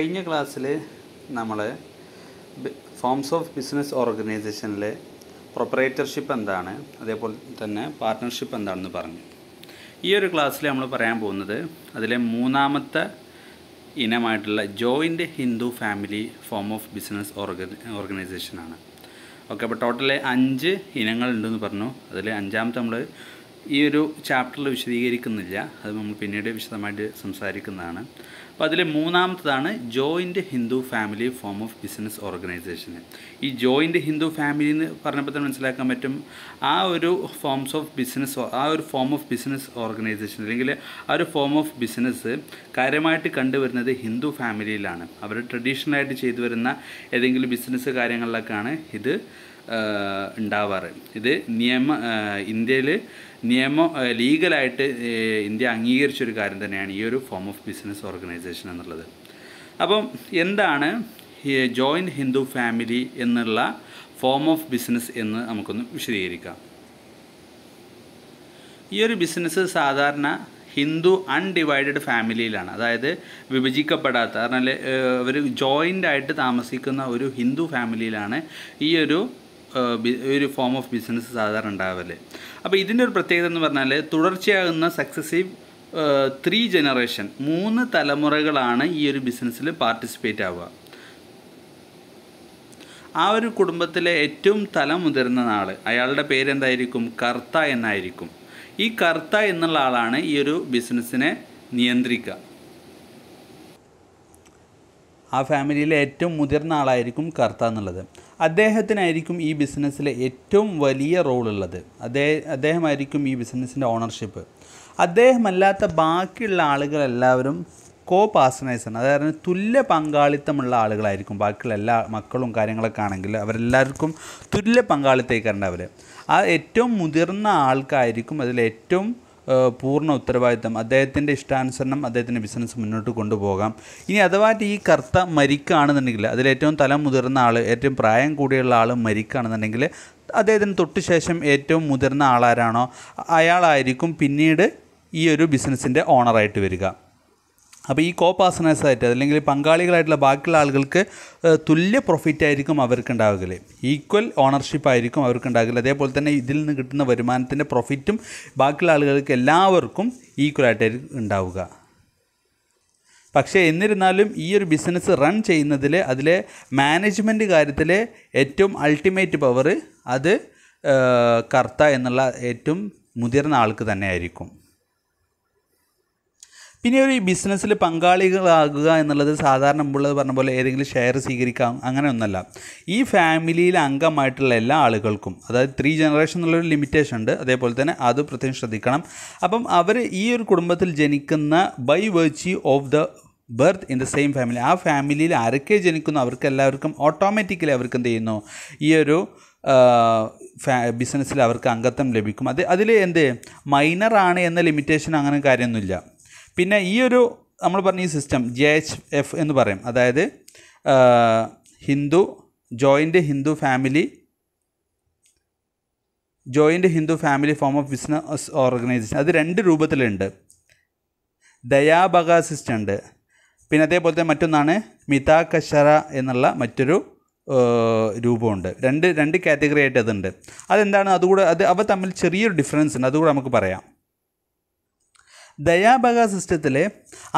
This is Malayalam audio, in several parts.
കഴിഞ്ഞ ക്ലാസ്സിൽ നമ്മൾ ഫോംസ് ഓഫ് ബിസിനസ് ഓർഗനൈസേഷനിൽ പ്രൊപ്പറേറ്റർഷിപ്പ് എന്താണ് അതേപോലെ തന്നെ പാർട്ട്ണർഷിപ്പ് എന്താണെന്ന് പറഞ്ഞു ഈ ഒരു ക്ലാസ്സിൽ നമ്മൾ പറയാൻ പോകുന്നത് അതിലെ മൂന്നാമത്തെ ഇനമായിട്ടുള്ള joint Hindu family form of business ഓർഗന ഓർഗനൈസേഷനാണ് ഓക്കെ അപ്പോൾ ടോട്ടലി അഞ്ച് ഇനങ്ങളുണ്ടെന്ന് പറഞ്ഞു അതിൽ അഞ്ചാമത്തെ നമ്മൾ ഈ ഒരു ചാപ്റ്ററിൽ വിശദീകരിക്കുന്നില്ല അത് നമ്മൾ പിന്നീട് വിശദമായിട്ട് സംസാരിക്കുന്നതാണ് അപ്പോൾ അതിലെ മൂന്നാമത്തതാണ് joint Hindu family form of business organisation ഈ ജോയിൻ്റ് ഹിന്ദു ഫാമിലി എന്ന് പറഞ്ഞപ്പോൾ തന്നെ മനസ്സിലാക്കാൻ പറ്റും ആ ഒരു ഫോംസ് ഓഫ് ബിസിനസ് ആ ഒരു ഫോം ഓഫ് ബിസിനസ് ഓർഗനൈസേഷൻ അല്ലെങ്കിൽ ആ ഒരു ഫോം ഓഫ് ബിസിനസ് കാര്യമായിട്ട് കണ്ടുവരുന്നത് ഹിന്ദു ഫാമിലിയിലാണ് അവർ ട്രഡീഷണലായിട്ട് ചെയ്തു വരുന്ന ഏതെങ്കിലും ബിസിനസ് കാര്യങ്ങളിലൊക്കെയാണ് ഇത് ഉണ്ടാവാറ് ഇത് നിയമ ഇന്ത്യയിൽ നിയമ ലീഗലായിട്ട് ഇന്ത്യ അംഗീകരിച്ചൊരു കാര്യം തന്നെയാണ് ഈ ഒരു ഫോം ഓഫ് ബിസിനസ് ഓർഗനൈസേഷൻ എന്നുള്ളത് അപ്പം എന്താണ് ജോയിൻറ്റ് ഹിന്ദു ഫാമിലി എന്നുള്ള ഫോം ഓഫ് ബിസിനസ് എന്ന് നമുക്കൊന്ന് വിശദീകരിക്കാം ഈ ഒരു ബിസിനസ് സാധാരണ ഹിന്ദു അൺഡിവൈഡഡ് ഫാമിലിയിലാണ് അതായത് വിഭജിക്കപ്പെടാത്ത കാരണം അവർ ജോയിൻ്റ് ആയിട്ട് താമസിക്കുന്ന ഒരു ഹിന്ദു ഫാമിലിയിലാണ് ഈ ഒരു ഒരു ഫോം ഓഫ് ബിസിനസ് സാധാരണ ഉണ്ടാവല്ലേ അപ്പോൾ ഇതിൻ്റെ ഒരു പ്രത്യേകത എന്ന് പറഞ്ഞാൽ തുടർച്ചയാകുന്ന സക്സസീവ് ത്രീ ജനറേഷൻ മൂന്ന് തലമുറകളാണ് ഈ ഒരു ബിസിനസ്സിൽ പാർട്ടിസിപ്പേറ്റ് ആവുക ആ ഒരു കുടുംബത്തിലെ ഏറ്റവും തല മുതിർന്ന ആൾ അയാളുടെ പേരെന്തായിരിക്കും കർത്ത എന്നായിരിക്കും ഈ കർത്ത എന്നുള്ള ആളാണ് ഈ ഒരു ബിസിനസ്സിനെ നിയന്ത്രിക്കുക ആ ഫാമിലിയിലെ ഏറ്റവും മുതിർന്ന ആളായിരിക്കും കർത്ത എന്നുള്ളത് അദ്ദേഹത്തിനായിരിക്കും ഈ ബിസിനസ്സിലെ ഏറ്റവും വലിയ റോളുള്ളത് അദ്ദേഹം അദ്ദേഹമായിരിക്കും ഈ ബിസിനസ്സിൻ്റെ ഓണർഷിപ്പ് അദ്ദേഹമല്ലാത്ത ബാക്കിയുള്ള ആളുകളെല്ലാവരും കോ പാസണൈസാണ് അതായത് തുല്യ പങ്കാളിത്തമുള്ള ആളുകളായിരിക്കും ബാക്കിയുള്ള എല്ലാ മക്കളും കാര്യങ്ങളൊക്കെ ആണെങ്കിൽ അവരെല്ലാവർക്കും തുല്യ പങ്കാളിത്തേക്കാറുണ്ട് അവർ ആ ഏറ്റവും മുതിർന്ന ആൾക്കായിരിക്കും അതിൽ ഏറ്റവും പൂർണ്ണ ഉത്തരവാദിത്തം അദ്ദേഹത്തിൻ്റെ ഇഷ്ടാനുസരണം അദ്ദേഹത്തിൻ്റെ ബിസിനസ് മുന്നോട്ട് കൊണ്ടുപോകാം ഇനി അഥവാ ഈ കർത്ത മരിക്കുകയാണെന്നുണ്ടെങ്കിൽ അതിലേറ്റവും തലം മുതിർന്ന ആൾ ഏറ്റവും പ്രായം കൂടിയുള്ള ആൾ മരിക്കുകയാണെന്നുണ്ടെങ്കിൽ അദ്ദേഹത്തിന് തൊട്ടുശേഷം ശേഷം ഏറ്റവും മുതിർന്ന ആളാരാണോ അയാളായിരിക്കും പിന്നീട് ഈ ഒരു ബിസിനസ്സിൻ്റെ ഓണറായിട്ട് വരിക അപ്പോൾ ഈ കോ പാസനേഴ്സായിട്ട് അല്ലെങ്കിൽ പങ്കാളികളായിട്ടുള്ള ബാക്കിയുള്ള ആളുകൾക്ക് തുല്യ പ്രോഫിറ്റ് ആയിരിക്കും അവർക്ക് ഈക്വൽ ഓണർഷിപ്പ് ആയിരിക്കും അവർക്ക് ഉണ്ടാകില്ല അതേപോലെ തന്നെ ഇതിൽ നിന്ന് കിട്ടുന്ന വരുമാനത്തിൻ്റെ പ്രോഫിറ്റും ബാക്കിയുള്ള ആളുകൾക്ക് എല്ലാവർക്കും ആയിട്ടായിരിക്കും ഉണ്ടാവുക പക്ഷേ എന്നിരുന്നാലും ഈ ഒരു ബിസിനസ് റൺ ചെയ്യുന്നതിൽ അതിലെ മാനേജ്മെൻറ്റ് കാര്യത്തിൽ ഏറ്റവും അൾട്ടിമേറ്റ് പവർ അത് കർത്ത എന്നുള്ള ഏറ്റവും മുതിർന്ന ആൾക്ക് തന്നെയായിരിക്കും പിന്നെ ഒരു ബിസിനസ്സിൽ പങ്കാളികളാകുക എന്നുള്ളത് സാധാരണ മുമ്പുള്ളത് പറഞ്ഞ പോലെ ഏതെങ്കിലും ഷെയർ സ്വീകരിക്കാം അങ്ങനെയൊന്നല്ല ഈ ഫാമിലിയിൽ അംഗമായിട്ടുള്ള എല്ലാ ആളുകൾക്കും അതായത് ത്രീ ജനറേഷൻ എന്നുള്ളൊരു ലിമിറ്റേഷൻ ഉണ്ട് അതേപോലെ തന്നെ അത് പ്രത്യേകം ശ്രദ്ധിക്കണം അപ്പം അവർ ഈ ഒരു കുടുംബത്തിൽ ജനിക്കുന്ന by virtue of the birth in the same family ആ ഫാമിലിയിൽ ആരൊക്കെ ജനിക്കുന്നു അവർക്ക് എല്ലാവർക്കും ഓട്ടോമാറ്റിക്കലി അവർക്ക് എന്ത് ചെയ്യുന്നു ഈ ഒരു ബിസിനസ്സിൽ അവർക്ക് അംഗത്വം ലഭിക്കും അത് അതിൽ എന്ത് മൈനറാണ് എന്ന ലിമിറ്റേഷൻ അങ്ങനെ കാര്യമൊന്നുമില്ല പിന്നെ ഈ ഒരു നമ്മൾ പറഞ്ഞ ഈ സിസ്റ്റം ജെ എച്ച് എഫ് എന്ന് പറയും അതായത് Hindu joint Hindu family joint Hindu family form of business organisation അത് രണ്ട് രൂപത്തിലുണ്ട് ദയാബഗ സിസ്റ്റം ഉണ്ട് പിന്നെ അതേപോലെ തന്നെ മറ്റൊന്നാണ് മിതാകശറ എന്നുള്ള മറ്റൊരു രൂപമുണ്ട് രണ്ട് രണ്ട് കാറ്റഗറി ആയിട്ട് അതുണ്ട് അതെന്താണ് അതുകൂടെ അത് അവ തമ്മിൽ ചെറിയൊരു ഡിഫറൻസ് ഉണ്ട് അതുകൂടെ നമുക്ക് പറയാം ദയാബക സിസ്റ്റത്തിൽ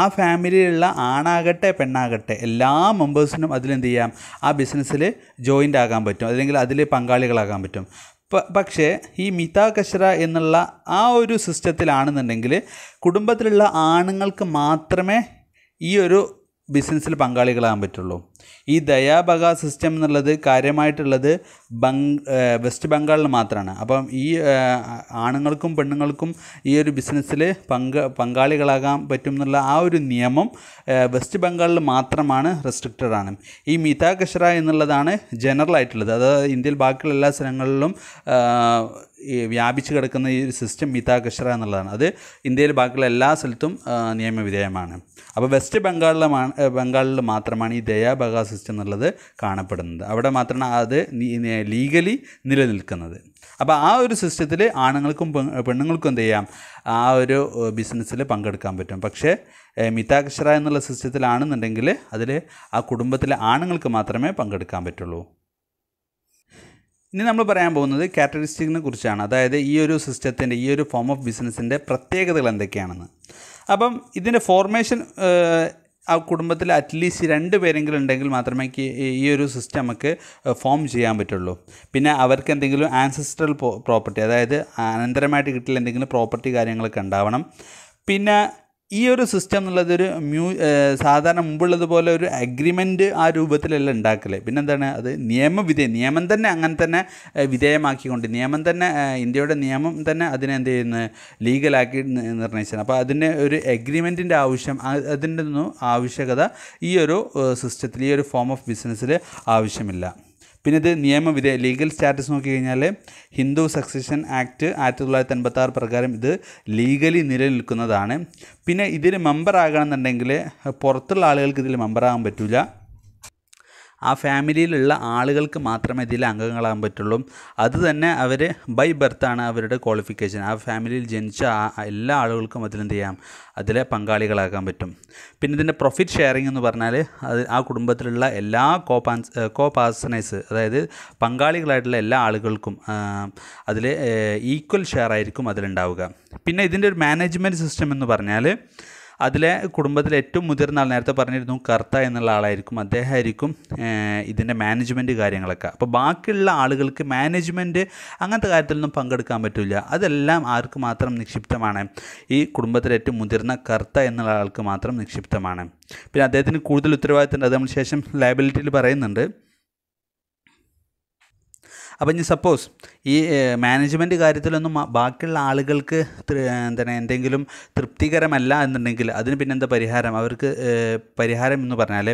ആ ഫാമിലിയിലുള്ള ആണാകട്ടെ പെണ്ണാകട്ടെ എല്ലാ മെമ്പേഴ്സിനും അതിലെന്ത് ചെയ്യാം ആ ബിസിനസ്സിൽ ജോയിൻ്റ് ആകാൻ പറ്റും അല്ലെങ്കിൽ അതിൽ പങ്കാളികളാകാൻ പറ്റും പക്ഷേ ഈ മിതാ കശ്ര എന്നുള്ള ആ ഒരു സിസ്റ്റത്തിലാണെന്നുണ്ടെങ്കിൽ കുടുംബത്തിലുള്ള ആണുങ്ങൾക്ക് മാത്രമേ ഈ ഒരു ബിസിനസ്സിൽ പങ്കാളികളാകാൻ പറ്റുള്ളൂ ഈ ദയാബക സിസ്റ്റം എന്നുള്ളത് കാര്യമായിട്ടുള്ളത് ബംഗ് വെസ്റ്റ് ബംഗാളിൽ മാത്രമാണ് അപ്പം ഈ ആണുങ്ങൾക്കും പെണ്ണുങ്ങൾക്കും ഈ ഒരു ബിസിനസ്സിൽ പങ്ക് പങ്കാളികളാകാൻ പറ്റും എന്നുള്ള ആ ഒരു നിയമം വെസ്റ്റ് ബംഗാളിൽ മാത്രമാണ് റെസ്ട്രിക്റ്റഡ് ആണ് ഈ മിതാ കഷറ എന്നുള്ളതാണ് ജനറൽ ആയിട്ടുള്ളത് അതായത് ഇന്ത്യയിൽ ബാക്കിയുള്ള എല്ലാ സ്ഥലങ്ങളിലും ഈ വ്യാപിച്ചു കിടക്കുന്ന ഈ ഒരു സിസ്റ്റം മിതാ കഷറ എന്നുള്ളതാണ് അത് ഇന്ത്യയിൽ ബാക്കിയുള്ള എല്ലാ സ്ഥലത്തും നിയമവിധേയമാണ് അപ്പോൾ വെസ്റ്റ് ബംഗാളിലെ ബംഗാളിൽ മാത്രമാണ് ഈ ദയാബഗ പതാക സിസ്റ്റം എന്നുള്ളത് കാണപ്പെടുന്നത് അവിടെ മാത്രമാണ് അത് ലീഗലി നിലനിൽക്കുന്നത് അപ്പോൾ ആ ഒരു സിസ്റ്റത്തിൽ ആണുങ്ങൾക്കും പെണ്ണുങ്ങൾക്കും എന്ത് ചെയ്യാം ആ ഒരു ബിസിനസ്സിൽ പങ്കെടുക്കാൻ പറ്റും പക്ഷേ മിതാക്ഷര എന്നുള്ള സിസ്റ്റത്തിലാണെന്നുണ്ടെങ്കിൽ അതിൽ ആ കുടുംബത്തിലെ ആണുങ്ങൾക്ക് മാത്രമേ പങ്കെടുക്കാൻ പറ്റുള്ളൂ ഇനി നമ്മൾ പറയാൻ പോകുന്നത് കാറ്ററിസ്റ്റിക്കിനെ കുറിച്ചാണ് അതായത് ഈ ഒരു സിസ്റ്റത്തിൻ്റെ ഈ ഒരു ഫോം ഓഫ് ബിസിനസ്സിൻ്റെ പ്രത്യേകതകൾ എന്തൊക്കെയാണെന്ന് അപ്പം ഇതിൻ്റെ ഫോർമേഷൻ ആ കുടുംബത്തിൽ അറ്റ്ലീസ്റ്റ് രണ്ട് പേരെങ്കിലും ഉണ്ടെങ്കിൽ മാത്രമേ ഈ ഒരു സിസ്റ്റം നമുക്ക് ഫോം ചെയ്യാൻ പറ്റുള്ളൂ പിന്നെ അവർക്ക് എന്തെങ്കിലും ആൻസിസ്ട്രൽ പ്രോപ്പർട്ടി അതായത് അനന്തരമായിട്ട് കിട്ടിയ എന്തെങ്കിലും പ്രോപ്പർട്ടി കാര്യങ്ങളൊക്കെ ഉണ്ടാവണം പിന്നെ ഈ ഒരു സിസ്റ്റം എന്നുള്ളത് ഒരു മ്യൂ സാധാരണ മുമ്പുള്ളതുപോലെ ഒരു അഗ്രിമെൻറ്റ് ആ രൂപത്തിലല്ല ഉണ്ടാക്കല് പിന്നെന്താണ് അത് നിയമവിധേയ നിയമം തന്നെ അങ്ങനെ തന്നെ വിധേയമാക്കിക്കൊണ്ട് നിയമം തന്നെ ഇന്ത്യയുടെ നിയമം തന്നെ അതിനെ എന്ത് ചെയ്യുന്നത് ലീഗലാക്കി നിർണയിച്ചത് അപ്പോൾ അതിന് ഒരു അഗ്രിമെൻറ്റിൻ്റെ ആവശ്യം അതിൻ്റെ ഒന്നും ആവശ്യകത ഈ ഒരു സിസ്റ്റത്തിൽ ഈ ഒരു ഫോം ഓഫ് ബിസിനസ്സിൽ ആവശ്യമില്ല പിന്നെ ഇത് നിയമവിധേയ ലീഗൽ സ്റ്റാറ്റസ് നോക്കി കഴിഞ്ഞാൽ ഹിന്ദു സക്സഷൻ ആക്ട് ആയിരത്തി തൊള്ളായിരത്തി ആറ് പ്രകാരം ഇത് ലീഗലി നിലനിൽക്കുന്നതാണ് പിന്നെ ഇതിൽ മെമ്പർ ആകണമെന്നുണ്ടെങ്കിൽ പുറത്തുള്ള ആളുകൾക്ക് ഇതിൽ മെമ്പറാകാൻ പറ്റില്ല ആ ഫാമിലിയിലുള്ള ആളുകൾക്ക് മാത്രമേ ഇതിൽ അംഗങ്ങളാകാൻ പറ്റുള്ളൂ അത് തന്നെ അവർ ബൈ ബർത്താണ് അവരുടെ ക്വാളിഫിക്കേഷൻ ആ ഫാമിലിയിൽ ജനിച്ച എല്ലാ ആളുകൾക്കും അതിലെന്ത് ചെയ്യാം അതിലെ പങ്കാളികളാകാൻ പറ്റും പിന്നെ ഇതിൻ്റെ പ്രൊഫിറ്റ് ഷെയറിംഗ് എന്ന് പറഞ്ഞാൽ അത് ആ കുടുംബത്തിലുള്ള എല്ലാ കോപാൻസ് പാസനേഴ്സ് അതായത് പങ്കാളികളായിട്ടുള്ള എല്ലാ ആളുകൾക്കും അതിൽ ഈക്വൽ ഷെയർ ആയിരിക്കും അതിലുണ്ടാവുക പിന്നെ ഇതിൻ്റെ ഒരു മാനേജ്മെൻറ്റ് സിസ്റ്റം എന്ന് പറഞ്ഞാൽ അതിലെ കുടുംബത്തിലെ ഏറ്റവും മുതിർന്ന ആൾ നേരത്തെ പറഞ്ഞിരുന്നു കർത്ത എന്നുള്ള ആളായിരിക്കും അദ്ദേഹമായിരിക്കും ഇതിൻ്റെ മാനേജ്മെൻറ്റ് കാര്യങ്ങളൊക്കെ അപ്പോൾ ബാക്കിയുള്ള ആളുകൾക്ക് മാനേജ്മെൻറ്റ് അങ്ങനത്തെ കാര്യത്തിലൊന്നും പങ്കെടുക്കാൻ പറ്റില്ല അതെല്ലാം ആർക്ക് മാത്രം നിക്ഷിപ്തമാണ് ഈ കുടുംബത്തിലെ ഏറ്റവും മുതിർന്ന കർത്ത എന്നുള്ള ആൾക്ക് മാത്രം നിക്ഷിപ്തമാണ് പിന്നെ അദ്ദേഹത്തിന് കൂടുതൽ ഉത്തരവാദിത്തം ഉണ്ട് അത് നമ്മൾ ശേഷം ലയബിലിറ്റിയിൽ പറയുന്നുണ്ട് അപ്പം ഇനി സപ്പോസ് ഈ മാനേജ്മെൻറ്റ് കാര്യത്തിലൊന്നും ബാക്കിയുള്ള ആളുകൾക്ക് എന്താണ് എന്തെങ്കിലും തൃപ്തികരമല്ല എന്നുണ്ടെങ്കിൽ അതിന് പിന്നെ എന്താ പരിഹാരം അവർക്ക് പരിഹാരം എന്ന് പറഞ്ഞാൽ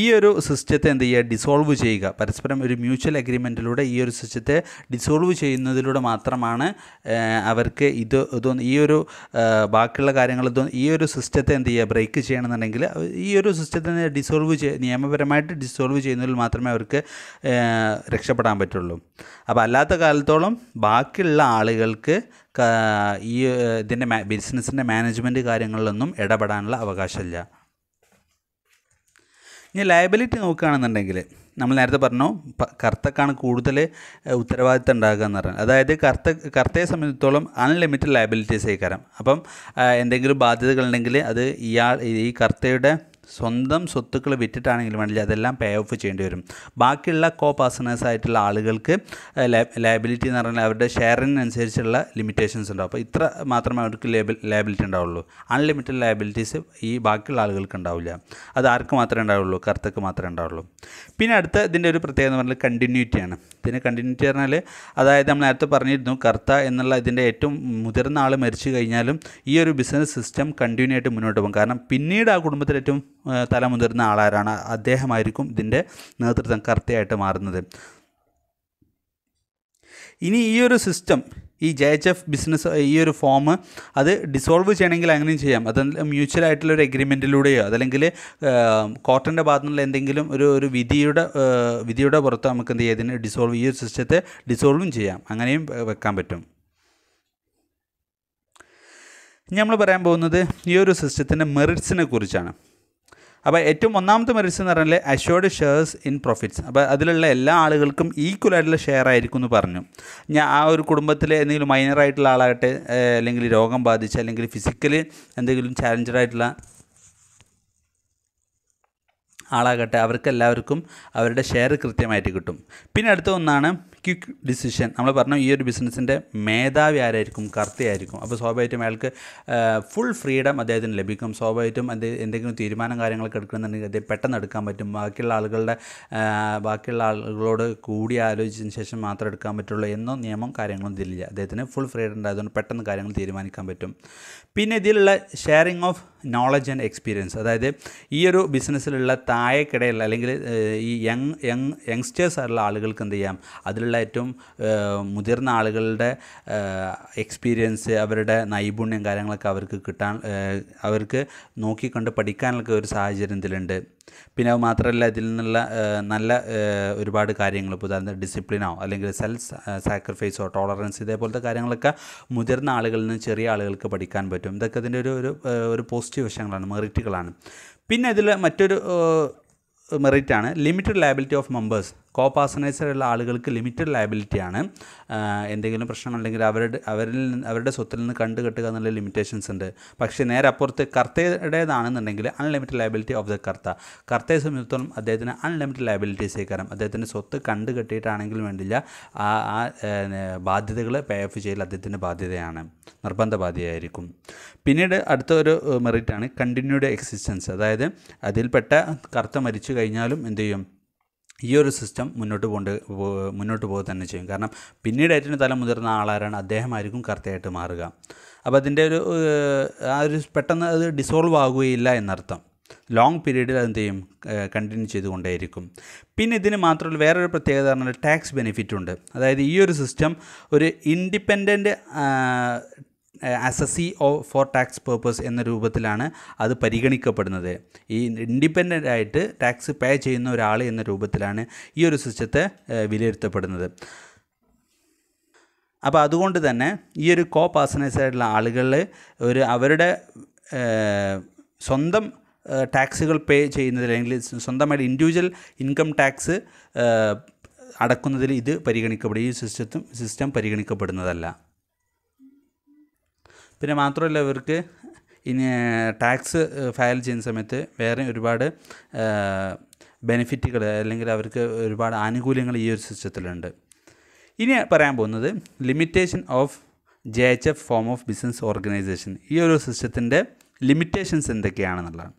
ഈ ഒരു സിസ്റ്റത്തെ എന്ത് ചെയ്യുക ഡിസോൾവ് ചെയ്യുക പരസ്പരം ഒരു മ്യൂച്വൽ അഗ്രിമെൻറ്റിലൂടെ ഈ ഒരു സിസ്റ്റത്തെ ഡിസോൾവ് ചെയ്യുന്നതിലൂടെ മാത്രമാണ് അവർക്ക് ഇത് ഇതൊന്ന് ഈ ഒരു ബാക്കിയുള്ള കാര്യങ്ങൾ ഇതൊന്ന് ഈ ഒരു സിസ്റ്റത്തെ എന്ത് ചെയ്യുക ബ്രേക്ക് ചെയ്യണമെന്നുണ്ടെങ്കിൽ ഈ ഒരു സിസ്റ്റത്തെ ഡിസോൾവ് ചെയ്യുക നിയമപരമായിട്ട് ഡിസോൾവ് ചെയ്യുന്നതിൽ മാത്രമേ അവർക്ക് രക്ഷപ്പെടാൻ പറ്റുള്ളൂ അപ്പോൾ അല്ലാത്ത കാലത്തോളം ബാക്കിയുള്ള ആളുകൾക്ക് ഈ ഇതിൻ്റെ ബിസിനസ്സിൻ്റെ മാനേജ്മെൻറ്റ് കാര്യങ്ങളിലൊന്നും ഇടപെടാനുള്ള അവകാശമില്ല ഇനി ലയബിലിറ്റി നോക്കുകയാണെന്നുണ്ടെങ്കിൽ നമ്മൾ നേരത്തെ പറഞ്ഞു കർത്തക്കാണ് കൂടുതൽ ഉത്തരവാദിത്തം ഉണ്ടാകുക എന്ന് പറഞ്ഞത് അതായത് കർത്ത കർത്തയെ സംബന്ധിച്ചിടത്തോളം അൺലിമിറ്റഡ് ലയബിലിറ്റീസ് ആയിക്കാരം അപ്പം എന്തെങ്കിലും ബാധ്യതകളുണ്ടെങ്കിൽ അത് ഇയാൾ ഈ കർത്തയുടെ സ്വന്തം സ്വത്തുക്കൾ വിറ്റിട്ടാണെങ്കിലും വേണമെങ്കിൽ അതെല്ലാം പേ ഓഫ് ചെയ്യേണ്ടി വരും ബാക്കിയുള്ള കോ പാസണേഴ്സ് ആയിട്ടുള്ള ആളുകൾക്ക് ലയബിലിറ്റി എന്ന് പറഞ്ഞാൽ അവരുടെ ഷെയറിനനുസരിച്ചുള്ള ലിമിറ്റേഷൻസ് ഉണ്ടാവും അപ്പോൾ ഇത്ര മാത്രമേ അവർക്ക് ലേബിൽ ലയബിലിറ്റി ഉണ്ടാവുള്ളൂ അൺലിമിറ്റഡ് ലയബിലിറ്റീസ് ഈ ബാക്കിയുള്ള ആളുകൾക്ക് ഉണ്ടാവില്ല അത് ആർക്ക് മാത്രമേ ഉണ്ടാവുള്ളൂ കർത്തക്ക് മാത്രമേ ഉണ്ടാവുള്ളൂ പിന്നെ അടുത്ത ഇതിൻ്റെ ഒരു പ്രത്യേകത എന്ന് പറഞ്ഞാൽ കണ്ടിന്യൂറ്റിയാണ് ഇതിന് കണ്ടിന്യൂറ്റി പറഞ്ഞാൽ അതായത് നമ്മൾ നേരത്തെ പറഞ്ഞിരുന്നു കർത്ത എന്നുള്ള ഇതിൻ്റെ ഏറ്റവും മുതിർന്ന ആൾ മരിച്ചു കഴിഞ്ഞാലും ഈ ഒരു ബിസിനസ് സിസ്റ്റം കണ്ടിന്യൂ ആയിട്ട് മുന്നോട്ട് പോകും കാരണം പിന്നീട് ആ കുടുംബത്തിൽ ഏറ്റവും തലമുതിർന്ന ആളാരാണ് അദ്ദേഹമായിരിക്കും ഇതിൻ്റെ നേതൃത്വം കർത്തയായിട്ട് മാറുന്നത് ഇനി ഈ ഒരു സിസ്റ്റം ഈ ജെ എച്ച് എഫ് ബിസിനസ് ഈ ഒരു ഫോം അത് ഡിസോൾവ് ചെയ്യണമെങ്കിൽ അങ്ങനെയും ചെയ്യാം അത് മ്യൂച്വൽ ആയിട്ടുള്ള ഒരു എഗ്രിമെൻറ്റിലൂടെയോ അതല്ലെങ്കിൽ കോട്ടൻ്റെ ഭാഗത്തു നിന്നുള്ള എന്തെങ്കിലും ഒരു ഒരു വിധിയുടെ വിധിയുടെ പുറത്ത് നമുക്ക് എന്ത് ചെയ്യാം ഇതിന് ഡിസോൾവ് ഈ ഒരു സിസ്റ്റത്തെ ഡിസോൾവും ചെയ്യാം അങ്ങനെയും വെക്കാൻ പറ്റും ഇനി നമ്മൾ പറയാൻ പോകുന്നത് ഈ ഒരു സിസ്റ്റത്തിൻ്റെ മെറിറ്റ്സിനെ കുറിച്ചാണ് അപ്പോൾ ഏറ്റവും ഒന്നാമത്തെ മെറിറ്റ്സ് എന്ന് പറഞ്ഞാൽ അഷോർഡ് ഷെയർസ് ഇൻ പ്രോഫിറ്റ്സ് അപ്പോൾ അതിലുള്ള എല്ലാ ആളുകൾക്കും ഈക്വലായിട്ടുള്ള ഷെയർ ആയിരിക്കും എന്ന് പറഞ്ഞു ഞാൻ ആ ഒരു കുടുംബത്തിലെ എന്തെങ്കിലും ആയിട്ടുള്ള ആളാകട്ടെ അല്ലെങ്കിൽ രോഗം ബാധിച്ച അല്ലെങ്കിൽ ഫിസിക്കലി എന്തെങ്കിലും ചാലഞ്ചറായിട്ടുള്ള ആളാകട്ടെ അവർക്കെല്ലാവർക്കും അവരുടെ ഷെയർ കൃത്യമായിട്ട് കിട്ടും പിന്നെ അടുത്ത ഒന്നാണ് ക്വിക്ക് ഡിസിഷൻ നമ്മൾ പറഞ്ഞു ഈ ഒരു ബിസിനസ്സിൻ്റെ മേധാവി ആരായിരിക്കും കർത്തയായിരിക്കും അപ്പോൾ സ്വാഭാവികമായിട്ടും അയാൾക്ക് ഫുൾ ഫ്രീഡം അദ്ദേഹത്തിന് ലഭിക്കും സ്വാഭാവികമായിട്ടും അത് എന്തെങ്കിലും തീരുമാനം കാര്യങ്ങളൊക്കെ എടുക്കണമെന്നുണ്ടെങ്കിൽ അദ്ദേഹം പെട്ടെന്ന് എടുക്കാൻ പറ്റും ബാക്കിയുള്ള ആളുകളുടെ ബാക്കിയുള്ള ആളുകളോട് കൂടി ആലോചിച്ചതിന് ശേഷം മാത്രം എടുക്കാൻ പറ്റുള്ളൂ എന്നോ നിയമം കാര്യങ്ങളും ഇതിലില്ല അദ്ദേഹത്തിന് ഫുൾ ഫ്രീഡം ഉണ്ടായതുകൊണ്ട് പെട്ടെന്ന് കാര്യങ്ങൾ തീരുമാനിക്കാൻ പറ്റും പിന്നെ ഇതിലുള്ള sharing of knowledge and experience അതായത് ഈ ഒരു ബിസിനസ്സിലുള്ള താഴെക്കിടയിലുള്ള അല്ലെങ്കിൽ ഈ യങ് യങ് യങ്സ്റ്റേഴ്സ് ആയിട്ടുള്ള ആളുകൾക്ക് എന്ത് ചെയ്യാം അതിലുള്ള ഇങ്ങനെയുള്ള ഏറ്റവും മുതിർന്ന ആളുകളുടെ എക്സ്പീരിയൻസ് അവരുടെ നൈപുണ്യം കാര്യങ്ങളൊക്കെ അവർക്ക് കിട്ടാൻ അവർക്ക് നോക്കിക്കൊണ്ട് പഠിക്കാനൊക്കെ ഒരു സാഹചര്യം ഇതിലുണ്ട് പിന്നെ അത് മാത്രമല്ല ഇതിൽ നിന്നുള്ള നല്ല ഒരുപാട് കാര്യങ്ങൾ ഇപ്പോൾ ഉദാഹരണം ഡിസിപ്ലിനോ അല്ലെങ്കിൽ സെൽഫ് സാക്രിഫൈസോ ടോളറൻസ് ഇതേപോലത്തെ കാര്യങ്ങളൊക്കെ മുതിർന്ന ആളുകളിൽ നിന്ന് ചെറിയ ആളുകൾക്ക് പഠിക്കാൻ പറ്റും ഇതൊക്കെ ഇതിൻ്റെ ഒരു ഒരു പോസിറ്റീവ് വശങ്ങളാണ് മെറിറ്റുകളാണ് പിന്നെ ഇതിൽ മറ്റൊരു മെറിറ്റാണ് ലിമിറ്റഡ് ലയബിലിറ്റി ഓഫ് മെമ്പേഴ്സ് പാസനൈസറുള്ള ആളുകൾക്ക് ലിമിറ്റഡ് ലയബിലിറ്റിയാണ് എന്തെങ്കിലും പ്രശ്നമുണ്ടെങ്കിൽ അവരുടെ അവരിൽ അവരുടെ സ്വത്തിൽ നിന്ന് കണ്ടു കെട്ടുക എന്നുള്ള ലിമിറ്റേഷൻസ് ഉണ്ട് പക്ഷേ നേരെ അപ്പുറത്ത് കർത്തയുടേതാണെന്നുണ്ടെങ്കിൽ unlimited liability of the karta കർത്തയെ സംബന്ധിച്ചിടത്തോളം അദ്ദേഹത്തിന് അൺലിമിറ്റഡ് ലയബിലിറ്റീസേ കാരണം അദ്ദേഹത്തിൻ്റെ സ്വത്ത് കണ്ടു കെട്ടിയിട്ടാണെങ്കിലും വേണ്ടില്ല ആ ആ ബാധ്യതകൾ പേ ഓഫ് ചെയ്യൽ അദ്ദേഹത്തിൻ്റെ ബാധ്യതയാണ് നിർബന്ധ ബാധ്യതയായിരിക്കും പിന്നീട് അടുത്ത ഒരു മെറിറ്റാണ് കണ്ടിന്യൂഡ് എക്സിസ്റ്റൻസ് അതായത് അതിൽപ്പെട്ട കർത്ത മരിച്ചു കഴിഞ്ഞാലും എന്ത് ചെയ്യും ഈ ഒരു സിസ്റ്റം മുന്നോട്ട് പോണ്ട് മുന്നോട്ട് പോകുക തന്നെ ചെയ്യും കാരണം പിന്നീട് ഏറ്റവും തല മുതിർന്ന ആളാരാണ് അദ്ദേഹമായിരിക്കും കർത്തയായിട്ട് മാറുക അപ്പോൾ അതിൻ്റെ ഒരു ആ ഒരു പെട്ടെന്ന് അത് ഡിസോൾവ് ആകുകയില്ല എന്നർത്ഥം ലോങ് പീരീഡിൽ എന്ത് ചെയ്യും കണ്ടിന്യൂ ചെയ്തുകൊണ്ടേയിരിക്കും പിന്നെ ഇതിന് മാത്രമല്ല വേറൊരു പ്രത്യേകത പറഞ്ഞാൽ ടാക്സ് ബെനിഫിറ്റ് ഉണ്ട് അതായത് ഈ ഒരു സിസ്റ്റം ഒരു independent assessee for tax purpose എന്ന രൂപത്തിലാണ് അത് പരിഗണിക്കപ്പെടുന്നത് ഈ ഇൻഡിപെൻഡൻ്റ് ആയിട്ട് ടാക്സ് പേ ചെയ്യുന്ന ഒരാൾ എന്ന രൂപത്തിലാണ് ഈ ഒരു സിസ്റ്റത്തെ വിലയിരുത്തപ്പെടുന്നത് അപ്പോൾ അതുകൊണ്ട് തന്നെ ഈ ഒരു കോ പേഴ്സണൈസ് ആയിട്ടുള്ള ആളുകളിൽ ഒരു അവരുടെ സ്വന്തം ടാക്സുകൾ പേ ചെയ്യുന്നതിൽ അല്ലെങ്കിൽ സ്വന്തമായിട്ട് ഇൻഡിവിജ്വൽ ഇൻകം ടാക്സ് അടക്കുന്നതിൽ ഇത് പരിഗണിക്കപ്പെടും ഈ സിസ്റ്റത്തും സിസ്റ്റം പരിഗണിക്കപ്പെടുന്നതല്ല പിന്നെ മാത്രമല്ല ഇവർക്ക് ഇനി ടാക്സ് ഫയൽ ചെയ്യുന്ന സമയത്ത് വേറെ ഒരുപാട് ബെനിഫിറ്റുകൾ അല്ലെങ്കിൽ അവർക്ക് ഒരുപാട് ആനുകൂല്യങ്ങൾ ഈ ഒരു സിസ്റ്റത്തിലുണ്ട് ഇനി പറയാൻ പോകുന്നത് limitation of J H F form of business organisation ഈ ഒരു സിസ്റ്റത്തിൻ്റെ ലിമിറ്റേഷൻസ് എന്തൊക്കെയാണെന്നുള്ളതാണ്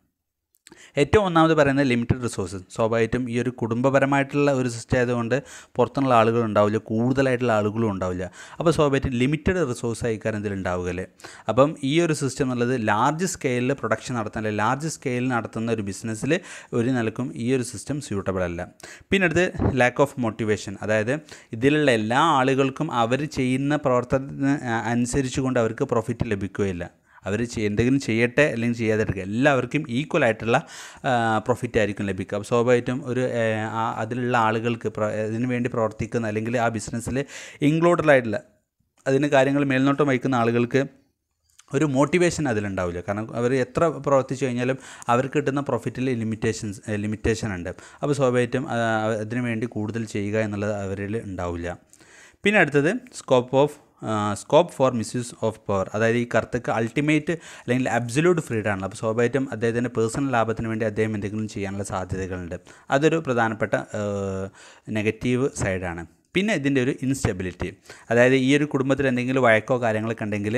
ഏറ്റവും ഒന്നാമത് പറയുന്നത് ലിമിറ്റഡ് റിസോഴ്സസ് സ്വാഭാവികമായിട്ടും ഈ ഒരു കുടുംബപരമായിട്ടുള്ള ഒരു സിസ്റ്റം ആയതുകൊണ്ട് പുറത്തുള്ള ആളുകൾ ഉണ്ടാവില്ല കൂടുതലായിട്ടുള്ള ആളുകളും ഉണ്ടാവില്ല അപ്പോൾ സ്വാഭാവികമായിട്ടും ലിമിറ്റഡ് റിസോഴ്സ് ആയിക്കാരം ഇതിൽ ഉണ്ടാവുകയല്ലേ അപ്പം ഈ ഒരു സിസ്റ്റം എന്നുള്ളത് ലാർജ് സ്കെയിലിൽ പ്രൊഡക്ഷൻ നടത്താൻ അല്ലെങ്കിൽ ലാർജ് സ്കെയിലിൽ നടത്തുന്ന ഒരു ബിസിനസ്സിൽ ഒരു നിലക്കും ഈ ഒരു സിസ്റ്റം സ്യൂട്ടബിൾ അല്ല പിന്നെ അടുത്ത് ലാക്ക് ഓഫ് മോട്ടിവേഷൻ അതായത് ഇതിലുള്ള എല്ലാ ആളുകൾക്കും അവർ ചെയ്യുന്ന പ്രവർത്തനത്തിന് അനുസരിച്ചുകൊണ്ട് അവർക്ക് പ്രോഫിറ്റ് ലഭിക്കുകയില്ല അവർ എന്തെങ്കിലും ചെയ്യട്ടെ അല്ലെങ്കിൽ ചെയ്യാതിരിക്കുക എല്ലാവർക്കും ഈക്വൽ ആയിട്ടുള്ള പ്രോഫിറ്റ് ആയിരിക്കും ലഭിക്കുക അപ്പോൾ സ്വാഭാവികമായിട്ടും ഒരു അതിലുള്ള ആളുകൾക്ക് അതിനുവേണ്ടി വേണ്ടി പ്രവർത്തിക്കുന്ന അല്ലെങ്കിൽ ആ ബിസിനസ്സിൽ ഇൻക്ലൂഡഡ് ആയിട്ടുള്ള അതിന് കാര്യങ്ങൾ മേൽനോട്ടം വഹിക്കുന്ന ആളുകൾക്ക് ഒരു മോട്ടിവേഷൻ അതിലുണ്ടാവില്ല കാരണം അവർ എത്ര പ്രവർത്തിച്ചു കഴിഞ്ഞാലും അവർക്ക് കിട്ടുന്ന പ്രോഫിറ്റിൽ ലിമിറ്റേഷൻസ് ലിമിറ്റേഷൻ ഉണ്ട് അപ്പോൾ സ്വാഭാവികമായിട്ടും അതിനുവേണ്ടി കൂടുതൽ ചെയ്യുക എന്നുള്ളത് അവരിൽ ഉണ്ടാവില്ല പിന്നെ അടുത്തത് scope of scope for misuse of power അതായത് ഈ കർത്തക്ക് അൾട്ടിമേറ്റ് അല്ലെങ്കിൽ അബ്സല്യൂട്ട് ഫ്രീഡം ആണല്ലോ അപ്പോൾ സ്വാഭാവികം അദ്ദേഹത്തിൻ്റെ പേഴ്സണൽ ലാഭത്തിന് വേണ്ടി അദ്ദേഹം എന്തെങ്കിലും ചെയ്യാനുള്ള സാധ്യതകളുണ്ട് അതൊരു പ്രധാനപ്പെട്ട നെഗറ്റീവ് സൈഡാണ് പിന്നെ ഇതിൻ്റെ ഒരു ഇൻസ്റ്റെബിലിറ്റി അതായത് ഈ ഒരു കുടുംബത്തിൽ എന്തെങ്കിലും വഴക്കോ കാര്യങ്ങളൊക്കെ ഉണ്ടെങ്കിൽ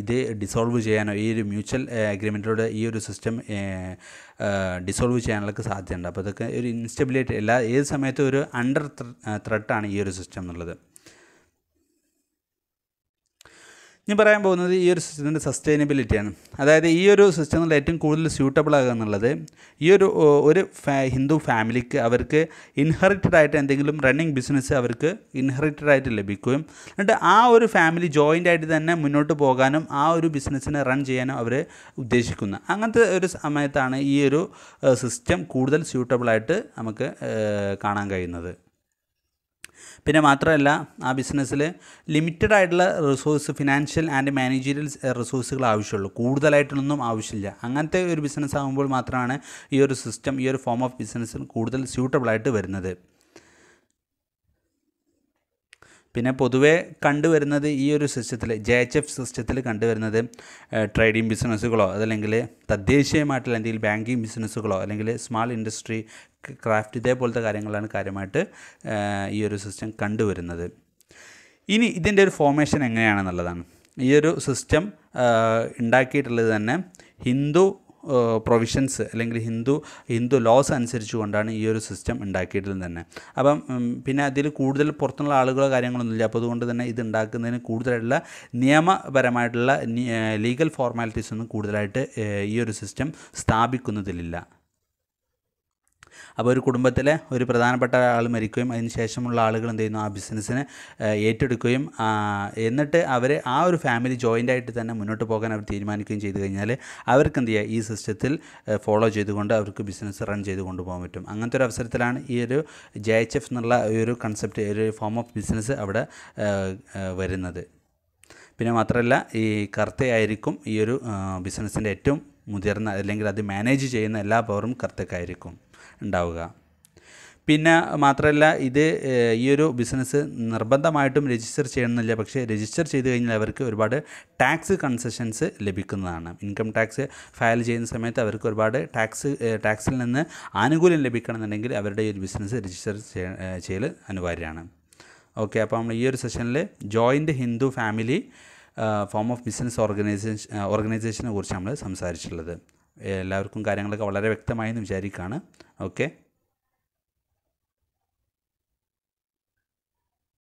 ഇത് ഡിസോൾവ് ചെയ്യാനോ ഈ ഒരു മ്യൂച്വൽ അഗ്രിമെൻറ്റിലൂടെ ഈ ഒരു സിസ്റ്റം ഡിസോൾവ് ചെയ്യാനുള്ള സാധ്യതയുണ്ട് അപ്പോൾ ഇതൊക്കെ ഒരു ഇൻസ്റ്റെബിലിറ്റി എല്ലാ ഏത് സമയത്തും ഒരു അണ്ടർ ത്രെട്ടാണ് ഈ ഒരു സിസ്റ്റം എന്നുള്ളത് ഞാൻ പറയാൻ പോകുന്നത് ഈ ഒരു സിസ്റ്റത്തിൻ്റെ സസ്റ്റൈനബിലിറ്റിയാണ് അതായത് ഈ ഒരു സിസ്റ്റങ്ങൾ ഏറ്റവും കൂടുതൽ സ്യൂട്ടബിൾ ആകുക എന്നുള്ളത് ഈ ഒരു ഒരു ഹിന്ദു ഫാമിലിക്ക് അവർക്ക് ഇൻഹെറിറ്റഡ് ആയിട്ട് എന്തെങ്കിലും റണ്ണിങ് ബിസിനസ് അവർക്ക് ഇൻഹെറിറ്റഡ് ആയിട്ട് ലഭിക്കുകയും എന്നിട്ട് ആ ഒരു ഫാമിലി ജോയിൻ്റ് ആയിട്ട് തന്നെ മുന്നോട്ട് പോകാനും ആ ഒരു ബിസിനസ്സിനെ റൺ ചെയ്യാനും അവർ ഉദ്ദേശിക്കുന്നു അങ്ങനത്തെ ഒരു സമയത്താണ് ഈ ഒരു സിസ്റ്റം കൂടുതൽ സ്യൂട്ടബിളായിട്ട് നമുക്ക് കാണാൻ കഴിയുന്നത് പിന്നെ മാത്രമല്ല ആ ബിസിനസ്സിൽ ലിമിറ്റഡ് ആയിട്ടുള്ള റിസോഴ്സ് ഫിനാൻഷ്യൽ ആൻഡ് മാനേജീരിയൽ റിസോഴ്സുകൾ ആവശ്യമുള്ളൂ കൂടുതലായിട്ടൊന്നും ആവശ്യമില്ല അങ്ങനത്തെ ഒരു ബിസിനസ് ആകുമ്പോൾ മാത്രമാണ് ഈ ഒരു സിസ്റ്റം ഈ ഒരു ഫോം ഓഫ് ബിസിനസ്സിൽ കൂടുതൽ സ്യൂട്ടബിളായിട്ട് വരുന്നത് പിന്നെ പൊതുവേ കണ്ടുവരുന്നത് ഈ ഒരു സിസ്റ്റത്തിൽ ജെ എച്ച് എഫ് സിസ്റ്റത്തിൽ കണ്ടുവരുന്നത് ട്രേഡിംഗ് ബിസിനസ്സുകളോ അതല്ലെങ്കിൽ തദ്ദേശീയമായിട്ടുള്ള എന്തെങ്കിലും ബാങ്കിങ് ബിസിനസ്സുകളോ അല്ലെങ്കിൽ സ്മാൾ ഇൻഡസ്ട്രി ക്രാഫ്റ്റ് ഇതേപോലത്തെ കാര്യങ്ങളാണ് കാര്യമായിട്ട് ഈ ഒരു സിസ്റ്റം കണ്ടുവരുന്നത് ഇനി ഇതിൻ്റെ ഒരു ഫോർമേഷൻ എങ്ങനെയാണെന്നുള്ളതാണ് ഈ ഒരു സിസ്റ്റം ഉണ്ടാക്കിയിട്ടുള്ളത് തന്നെ ഹിന്ദു പ്രൊവിഷൻസ് അല്ലെങ്കിൽ ഹിന്ദു ഹിന്ദു ലോസ് അനുസരിച്ച് കൊണ്ടാണ് ഈ ഒരു സിസ്റ്റം ഉണ്ടാക്കിയിട്ടുള്ളത് തന്നെ അപ്പം പിന്നെ അതിൽ കൂടുതൽ പുറത്തുള്ള ആളുകളോ കാര്യങ്ങളൊന്നുമില്ല അപ്പോൾ അതുകൊണ്ട് തന്നെ ഇത് ഉണ്ടാക്കുന്നതിന് കൂടുതലായിട്ടുള്ള നിയമപരമായിട്ടുള്ള ലീഗൽ ഫോർമാലിറ്റീസ് ഒന്നും കൂടുതലായിട്ട് ഈ ഒരു സിസ്റ്റം സ്ഥാപിക്കുന്നതിലില്ല അപ്പോൾ ഒരു കുടുംബത്തിലെ ഒരു പ്രധാനപ്പെട്ട ആൾ മരിക്കുകയും അതിന് ശേഷമുള്ള ആളുകൾ എന്ത് ചെയ്യുന്നു ആ ബിസിനസ്സിന് ഏറ്റെടുക്കുകയും എന്നിട്ട് അവർ ആ ഒരു ഫാമിലി ജോയിൻ്റ് ആയിട്ട് തന്നെ മുന്നോട്ട് പോകാൻ അവർ തീരുമാനിക്കുകയും ചെയ്തു കഴിഞ്ഞാൽ അവർക്ക് എന്ത് ചെയ്യുക ഈ സിസ്റ്റത്തിൽ ഫോളോ ചെയ്തുകൊണ്ട് അവർക്ക് ബിസിനസ് റൺ ചെയ്ത് കൊണ്ടുപോകാൻ പറ്റും അങ്ങനത്തെ ഒരു അവസരത്തിലാണ് ഈ ഒരു ജെ എച്ച് എഫ് എന്നുള്ള ഈ ഒരു കൺസെപ്റ്റ് ഒരു ഫോം ഓഫ് ബിസിനസ് അവിടെ വരുന്നത് പിന്നെ മാത്രമല്ല ഈ കർത്തയായിരിക്കും ഈ ഒരു ബിസിനസ്സിൻ്റെ ഏറ്റവും മുതിർന്ന അല്ലെങ്കിൽ അത് മാനേജ് ചെയ്യുന്ന എല്ലാ പവറും കർത്തക്കായിരിക്കും ഉണ്ടാവുക പിന്നെ മാത്രമല്ല ഇത് ഈ ഒരു ബിസിനസ് നിർബന്ധമായിട്ടും രജിസ്റ്റർ ചെയ്യണമെന്നില്ല പക്ഷേ രജിസ്റ്റർ ചെയ്ത് കഴിഞ്ഞാൽ അവർക്ക് ഒരുപാട് ടാക്സ് കൺസെഷൻസ് ലഭിക്കുന്നതാണ് ഇൻകം ടാക്സ് ഫയൽ ചെയ്യുന്ന സമയത്ത് അവർക്ക് ഒരുപാട് ടാക്സ് ടാക്സിൽ നിന്ന് ആനുകൂല്യം ലഭിക്കണമെന്നുണ്ടെങ്കിൽ അവരുടെ ഈ ഒരു ബിസിനസ് രജിസ്റ്റർ ചെയ്യൽ അനിവാര്യമാണ് ഓക്കെ അപ്പോൾ നമ്മൾ ഈ ഒരു സെഷനിൽ joint Hindu family form of business organisation ഓർഗനൈസേഷനെ കുറിച്ച് നമ്മൾ സംസാരിച്ചിട്ടുള്ളത് എല്ലാവർക്കും കാര്യങ്ങളൊക്കെ വളരെ വ്യക്തമായി എന്ന് വിചാരിക്കുകയാണ് okay